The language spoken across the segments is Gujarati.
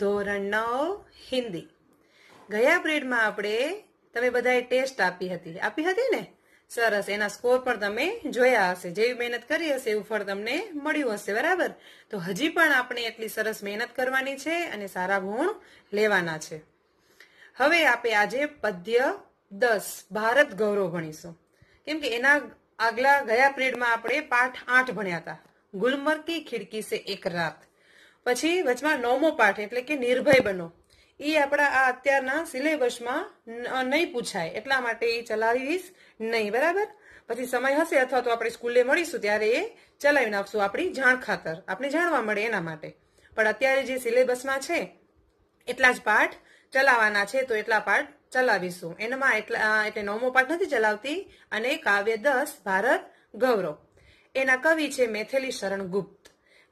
ધોરણ નવ હિન્દી ગયા પિરિયડમાં આપણે તમે બધાએ ટેસ્ટ આપી હતી આપી હતી ને સરસ એના સ્કોર પણ તમે જોયા હશે જેવી મહેનત કરી હશે એવું ફળ તમને મળ્યું હશે બરાબર તો હજી પણ આપણે એટલી સરસ મહેનત કરવાની છે અને સારા ગુણ લેવાના છે હવે આપણે આજે પદ્ય દસ ભારત ગૌરવ ભણીશું કેમ કે એના આગલા ગયા પિરિયડમાં આપણે પાઠ આઠ ભણ્યા હતા ગુલમર્ગ કી ખિડકી સે એક રાત પછી વચમાં નવમો પાઠ એટલે કે નિર્ભય બનો એ આપણા આ અત્યારના સિલેબસમાં નહીં પૂછાય એટલા માટે એ ચલાવીશ નહીં બરાબર પછી સમય હશે અથવા તો આપણે સ્કૂલે મળીશું ત્યારે એ ચલાવી નાખશું આપણી જાણ ખાતર આપણે જાણવા મળે એના માટે પણ અત્યારે જે સિલેબસમાં છે એટલા જ પાઠ ચલાવવાના છે તો એટલા પાઠ ચલાવીશું એનામાં એટલા એટલે નવમો પાઠ નથી ચલાવતી અને કાવ્ય દસ ભારત ગૌરવ એના કવિ છે મેથેલી શરણગુપ્ત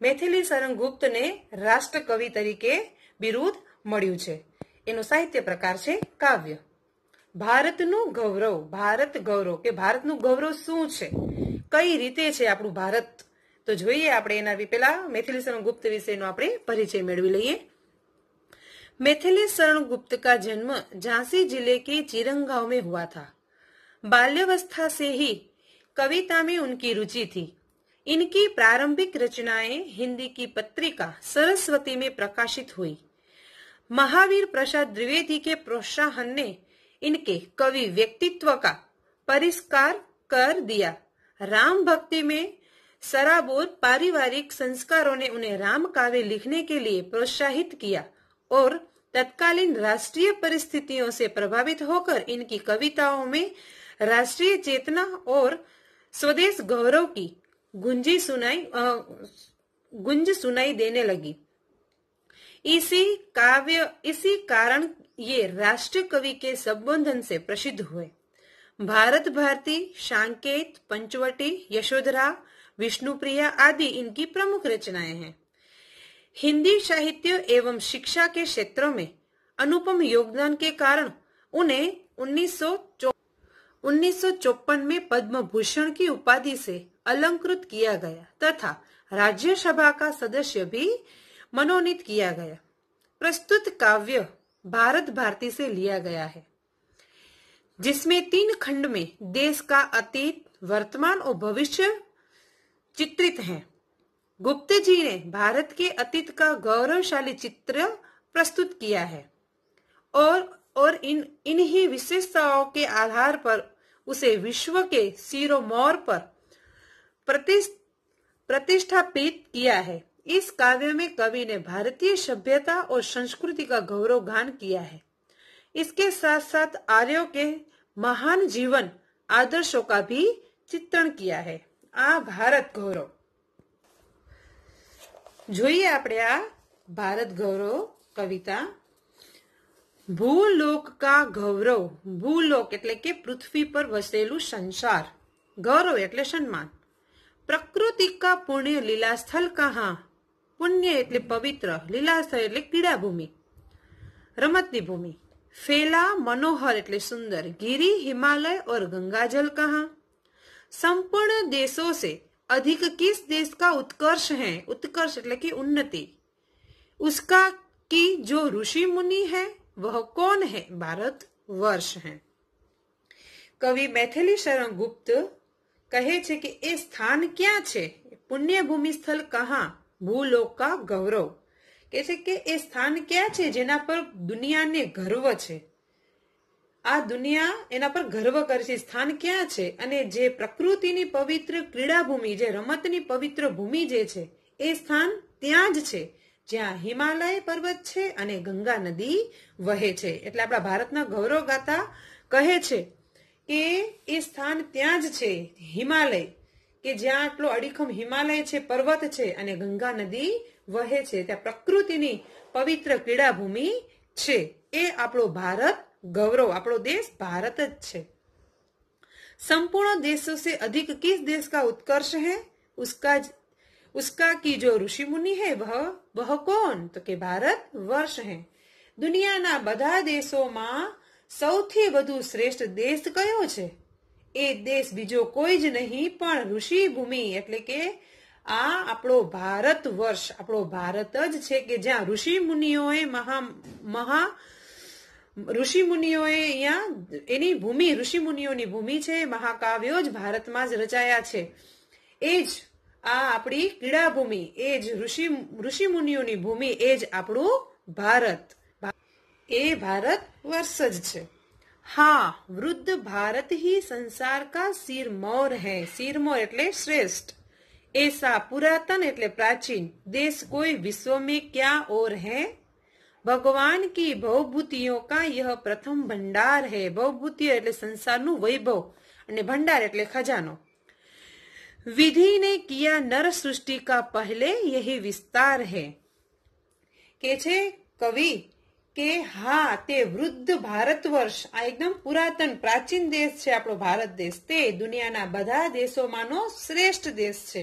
મેથિલી સરંગગુપ્તને રાષ્ટ્રકવિ તરીકે બિરુદ મળ્યું છે એનો સાહિત્ય પ્રકાર છે કાવ્ય ભારતનું ગૌરવ ભારત ગૌરવ કે ભારતનું ગૌરવ શું છે કઈ રીતે છે આપણું ભારત તો જોઈએ આપણે એના પેલા મેથિલી સરણગુપ્ત વિશેનો આપણે પરિચય મેળવી લઈએ મેથિલી सरनगुप्त का जन्म झांसी जिले के चिरंग गांव में हुआ था बाल्यावस्था से ही कविता में उनकी रुचि थी इनकी प्रारंभिक रचनाएं हिंदी की पत्रिका सरस्वती में प्रकाशित हुई महावीर प्रसाद द्विवेदी के प्रोत्साहन ने इनके कवि व्यक्तित्व का परिष्कार कर दिया राम भक्ति में सराबोर पारिवारिक संस्कारों ने उन्हें राम काव्य लिखने के लिए प्रोत्साहित किया और तत्कालीन राष्ट्रीय परिस्थितियों से प्रभावित होकर इनकी कविताओं में राष्ट्रीय चेतना और स्वदेश गौरव की गुंजी सुनाई गुंज सुनाई देने लगी इसी काव्य इसी कारण ये राष्ट्र कवि के संबोधन से प्रसिद्ध हुए भारत भारती शांकेत पंचवटी यशोधरा विष्णुप्रिया आदि इनकी प्रमुख रचनाएं हैं हिंदी साहित्य एवं शिक्षा के क्षेत्रों में अनुपम योगदान के कारण उन्हें उन्नीस सौ में पद्म भूषण की उपाधि से अलंकृत किया गया तथा राज्यसभा का सदस्य भी मनोनीत किया गया प्रस्तुत काव्य भारत भारती से लिया गया है जिसमें तीन खंड में देश का अतीत वर्तमान और भविष्य चित्रित है गुप्त जी ने भारत के अतीत का गौरवशाली चित्र प्रस्तुत किया है और और इन इन्हीं विशेषताओं के आधार पर उसे विश्व के सिरोमौर पर प्रतिष्ठापित किया है इस काव्य में कवि ने भारतीय सभ्यता और संस्कृति का गौरव गान किया है इसके साथ साथ आर्यों के महान जीवन आदर्शों का भी चित्रण किया है आ भारत गौरव જોઈએ આપણે આ ભારત ગૌરવ કવિતા ભૂલોક કા ગૌરવ ભૂલોક એટલે કે પૃથ્વી પર વસેલું સંસાર ગૌરવ એટલે સન્માન પ્રકૃતિ કા પુણ્ય લીલા સ્થલ કહા પુણ્ય એટલે પવિત્ર લીલા સ્થળ એટલે ક્રીડા ભૂમિ રમતની ભૂમિ ફેલા મનોહર એટલે સુંદર ગીરી હિમાલय और गंगाजल कहा संपूर्ण देशों से अधिक किस देश का उत्कर्ष है उत्कर्ष એટલે કે ઉન્નતિ उसका की जो ऋषि मुनि है वह कौन है भारत वर्ष है कवि मैथिली शरण गुप्त કહે છે કે એ સ્થાન ક્યાં છે પુણ્યભૂમિ સ્થળ કહા ભૂલોક કા ગૌરવ કે છે કે એ સ્થાન ક્યાં છે જેના પર દુનિયાને ગર્વ છે આ દુનિયા એના પર ગર્વ કરે છે સ્થાન ક્યાં છે અને જે પ્રકૃતિની પવિત્ર ક્રીડાભૂમિ જે રમતની પવિત્ર ભૂમિ જે છે એ સ્થાન ત્યાં જ છે જ્યાં હિમાલય પર્વત છે અને ગંગા નદી વહે છે એટલે આપણા ભારતના ગૌરવ ગાતા કહે છે કે એ સ્થાન ત્યાં જ છે હિમાલય કે જ્યાં આટલો અડીખમ હિમાલય છે પર્વત છે અને ગંગા નદી વહે છે ત્યાં પ્રકૃતિની પવિત્ર ક્રીડાભૂમિ છે એ આપણો ભારત ગૌરવ આપણો દેશ ભારત જ છે સંપૂર્ણ દેશો સે અધિક કિસ દેશ કા ઉત્કર્ષ है उसका उसका की जो ऋषि मुनि है वह वह कौन तो કે ભારત વર્ષ હે દુનિયાના બધા દેશોમાં સૌથી વધુ શ્રેષ્ઠ દેશ કયો છે એ દેશ બીજો કોઈ જ નહીં પણ ઋષિ ભૂમિ એટલે કે આ આપણો ભારત વર્ષ આપણો ભારત જ છે કે જ્યાં ઋષિ મુનિઓએ મહા મહા ઋષિ મુનિઓએ અહીંયા એની ભૂમિ ઋષિ મુનિઓની ભૂમિ છે મહાકાવ્યો જ ભારતમાં જ રચાયા છે એ જ આ આપણી ક્રીડા ભૂમિ એ જ ઋષિ ઋષિ મુનિઓની ભૂમિ એ જ આપણું ભારત એ ભારત વર્ષ જ છે હા વૃદ્ધ ભારત હી સંસાર કા સિરમોર હે સિરમોર એટલે શ્રેષ્ઠ એસા પુરાતન એટલે પ્રાચીન દેશ કોઈ વિશ્વ में क्या और है ભગવાન કી ભવભૂતિઓ કા યહ પ્રથમ ભંડાર હે ભવભૂતિઓ એટલે સંસારનું વૈભવ અને ભંડાર એટલે ખજાનો વિધિ ને કિયા નર સૃષ્ટિ કા પહેલે યહી વિસ્તાર હે કે છે કવિ કે હા તે વૃદ્ધ ભારત વર્ષ આ એકદમ પુરાતન પ્રાચીન દેશ છે આપણો ભારત દેશ તે દુનિયાના બધા દેશોમાંનો શ્રેષ્ઠ દેશ છે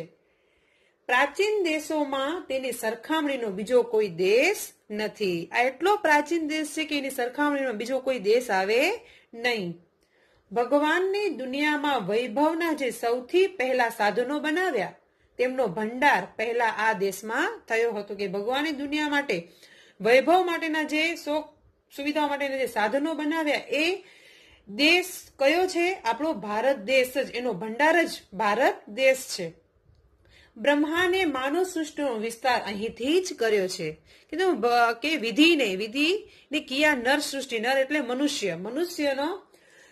પ્રાચીન દેશોમાં તેની સરખામણીનો બીજો કોઈ દેશ નથી આ એટલો પ્રાચીન દેશ છે કે એની સરખામણીનો બીજો કોઈ દેશ આવે નહીં ભગવાનની દુનિયામાં વૈભવના જે સૌથી પહેલા સાધનો બનાવ્યા તેમનો ભંડાર પહેલા આ દેશમાં થયો હતો કે ભગવાનની દુનિયા માટે વૈભવ માટેના જે શોખ સુવિધાઓ માટેના જે સાધનો બનાવ્યા એ દેશ કયો છે આપણો ભારત દેશ જ એનો ભંડાર જ ભારત દેશ છે બ્રહ્માને માનવ સૃષ્ટિનો વિસ્તાર અહીંથી જ કર્યો છે કીધું કે વિધિને વિધિ ને કિયા નર સૃષ્ટિ નર એટલે મનુષ્ય મનુષ્યનો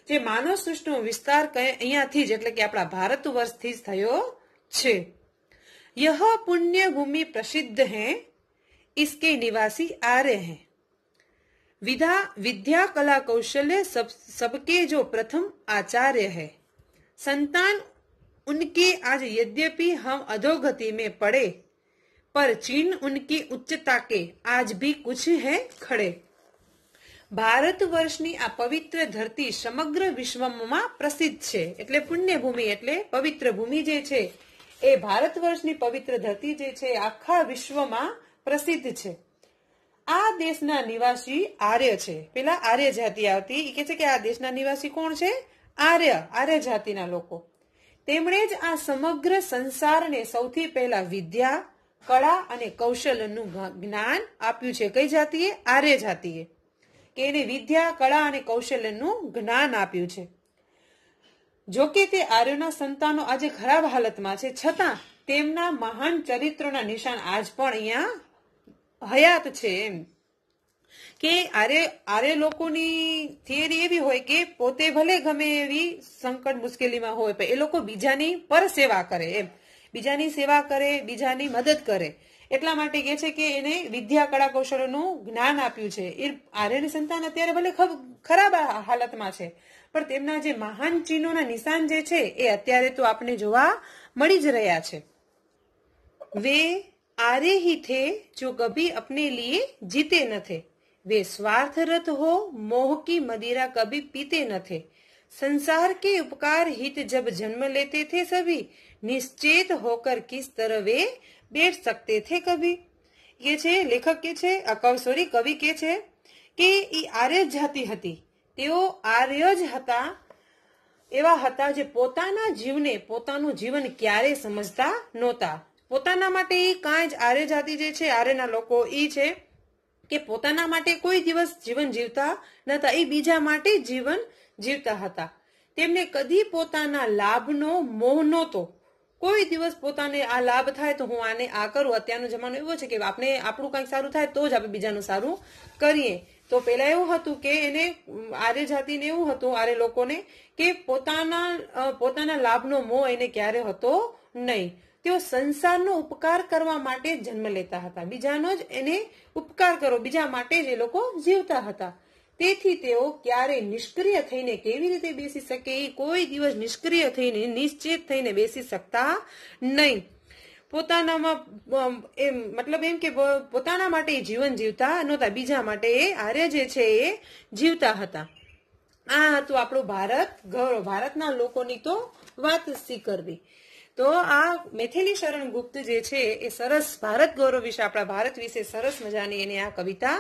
જે માનવ સૃષ્ટિનો વિસ્તાર અહીંયાથી જ એટલે કે આપણા ભારત વર્ષથી જ થયો છે યહ પુણ્ય ભૂમિ પ્રસિદ્ધ હે इसके निवासी आ रहे हैं विधा विद्या कला कौशल्य सब सबके जो प्रथम आचार्य है संतान उनके आज यद्यपि हम अधोगति में पड़े पर चिन्ह उनकी उच्चता के आज भी कुछ है खड़े ભારતવર્ષની આ પવિત્ર ધરતી સમગ્ર વિશ્વમાં પ્રસિદ્ધ છે એટલે પુણ્યભૂમિ એટલે પવિત્ર ભૂમિ જે છે એ ભારત વર્ષની પવિત્ર ધરતી જે आखा विश्व વિશ્વમાં પ્રસિદ્ધ છે આ દેશના નિવાસી આર્ય છે પેલા આર્ય જાતિ આવતી એ કે છે કે આ દેશના નિવાસી કોણ છે આર્ય આર્ય જાતિના લોકો તેમણે જ આ સમગ્ર સંસારને સૌથી પહેલા વિદ્યા કળા અને કૌશલ્યનું જ્ઞાન આપ્યું છે કઈ જાતિએ આર્ય જાતિએ કે એને વિદ્યા કળા અને કૌશલ્યનું જ્ઞાન આપ્યું છે જો કે તે આર્યના સંતાનો આજે ખરાબ હાલતમાં છે છતાં તેમના મહાન ચરિત્રોના નિશાન આજ પણ અહીંયા હયાત છે એમ કે આરે આરે લોકોની થિયરી એવી હોય કે પોતે ભલે ગમે એવી સંકટ મુશ્કેલીમાં હોય પણ એ લોકો બીજાની પર સેવા કરે એમ બીજાની સેવા કરે બીજાની મદદ કરે એટલા માટે કે છે કે એને વિદ્યા કળા કૌશલનું જ્ઞાન આપ્યું છે એ આર્યની સંતાન અત્યારે ભલે ખરાબ હાલતમાં છે પણ તેમના જે મહાન ચિહ્નોના નિશાન જે છે એ અત્યારે તો આપણે જોવા મળી જ રહ્યા છે વે आरे ही थे जो कभी अपने लिए जीते न थे वे स्वार्थरत हो मोह की मदिरा कभी पीते न थे संसार के उपकार हित जब जन्म लेते थे सभी નિશ્ચિત હોકર કિસ વે બેઠ સકતે થે કભી એ છે લેખક કે છે સોરી કવિ કે છે કે એ આર્ય જાતિ હતી તેઓ આર્ય જ હતા એવા હતા જે પોતાના જીવને પોતાનું જીવન ક્યારે સમજતા નહોતા પોતાના માટે એ કાંઈ જ આર્ય જાતિ જે છે આર્યના લોકો એ છે કે પોતાના માટે કોઈ દિવસ જીવન જીવતા નતા એ બીજા માટે જીવન જીવતા હતા તેમને કદી પોતાના લાભનો મોહ નહોતો કોઈ દિવસ પોતાને આ લાભ થાય તો હું આને આ કરું અત્યારનો જમાનો એવો છે કે આપણે આપણું કંઈક સારું થાય તો જ આપણે બીજાનું સારું કરીએ તો પહેલા એવું હતું કે એને આર્ય જાતિને એવું હતું આર્ય લોકોને કે પોતાના પોતાના લાભનો મોહ એને ક્યારે હતો નહીં તેઓ સંસારનો ઉપકાર કરવા માટે જન્મ લેતા હતા બીજાનો જ એને ઉપકાર કરો બીજા માટે જ એ લોકો જીવતા હતા તેથી તેઓ ક્યારે નિષ્ક્રિય થઈને કેવી રીતે બેસી શકે એ કોઈ દિવસ નિષ્ક્રિય થઈને નિશ્ચિત થઈને બેસી શકતા નહીં પોતાનામાં એમ મતલબ એમ કે પોતાના માટે જીવન જીવતા નહોતા બીજા માટે એ આર્ય જે છે એ જીવતા હતા આ હતું આપણું ભારત ગૌરવ ભારતના લોકોની તો વાત સી કરવી તો આ મેથેલી શરણ ગુપ્ત જે છે એ સરસ ભારત ગૌરવ વિશે આપણા ભારત વિશે સરસ મજાની એને આ કવિતા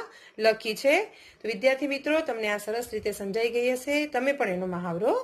લખી છે તો વિદ્યાર્થી મિત્રો તમને આ સરસ રીતે સમજાઈ ગઈ હશે તમે પણ એનો મહાવરો